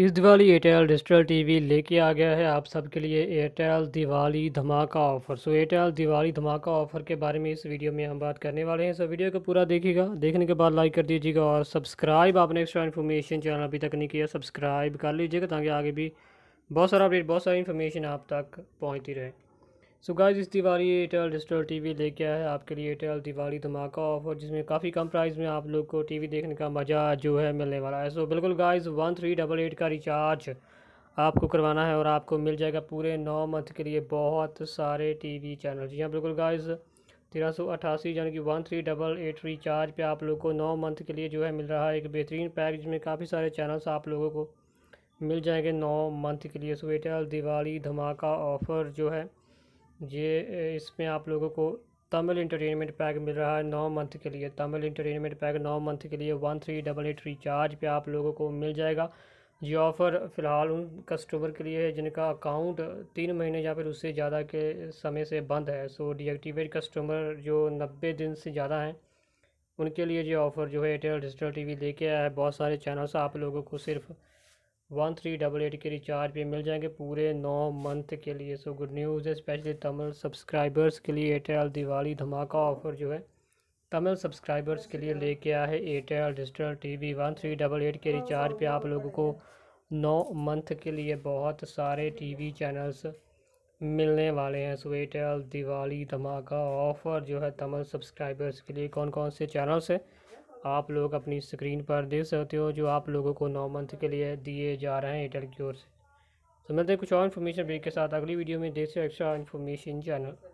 इस Diwali Airtel digital TV लेके आ गया है आप सबके लिए एयरटेल दिवाली धमाका ऑफर सो एयरटेल दिवाली धमाका ऑफर के बारे में इस वीडियो में हम बात करने वाले हैं सो वीडियो को पूरा देखिएगा देखने के बाद लाइक कर दीजिएगा और सब्सक्राइब आपने एक्स्ट्रा इन्फॉर्मेशन चैनल अभी तक नहीं किया सब्सक्राइब कर लीजिएगा ताकि आगे भी बहुत सारा अपडेट बहुत सारी इन्फॉर्मेशन आप तक पहुँचती रहे सो गाइज गाइस इस दिवाली एयरटेल टी टीवी लेके आया है आपके लिए एयरटेल दिवाली धमाका ऑफर जिसमें काफ़ी कम प्राइस में आप लोग को टीवी देखने का मज़ा जो है मिलने वाला है सो so, बिल्कुल guys one three double eight का रिचार्ज आपको करवाना है और आपको मिल जाएगा पूरे नौ मंथ के लिए बहुत सारे टीवी चैनल जी हाँ बिल्कुल गाइज तेरह सौ अट्ठासी यानी कि one three double eight recharge पर आप लोग को नौ मंथ के लिए जो है मिल रहा है एक बेहतरीन पैक जिसमें काफ़ी सारे चैनल्स आप लोगों को मिल जाएंगे नौ मंथ के लिए सो एयरटेल दिवाली धमाका ऑफ़र जो है ये इसमें आप लोगों को तमिल इंटरटेनमेंट पैक मिल रहा है नौ मंथ के लिए तमिल इंटरटेनमेंट पैक नौ मंथ के लिए one three double eight recharge पे आप लोगों को मिल जाएगा ये ऑफ़र फ़िलहाल उन कस्टमर के लिए है जिनका अकाउंट तीन महीने या फिर उससे ज़्यादा के समय से बंद है सो डीएक्टिवेट कस्टमर जो नब्बे दिन से ज़्यादा हैं उनके लिए ये ऑफ़र जो है एयरटेल डिजिटल टी लेके आया है बहुत सारे चैनल्स आप लोगों को सिर्फ़ वन थ्री डबल एट के रिचार्ज भी मिल जाएंगे पूरे नौ मंथ के लिए सो गुड न्यूज़ है स्पेशली तमिल सब्सक्राइबर्स के लिए एयरटेल दिवाली धमाका ऑफ़र जो है तमिल सब्सक्राइबर्स के लिए लेके आया है Airtel digital TV one three double eight के रिचार्ज पे आप लोगों को नौ मंथ के लिए बहुत सारे टीवी चैनल्स मिलने वाले हैं सो एयरटेल दिवाली धमाका ऑफ़र जो है तमिल सब्सक्राइबर्स के लिए कौन कौन से चैनल्स हैं आप लोग अपनी स्क्रीन पर देख सकते हो जो आप लोगों को नौ मंथ के लिए दिए जा रहे हैं एयरटेल की ओर से तो मिलते हैं कुछ और इन्फॉर्मेशन ब्रेक के साथ अगली वीडियो में देख सकते एक्स्ट्रा इन्फॉर्मेशन चैनल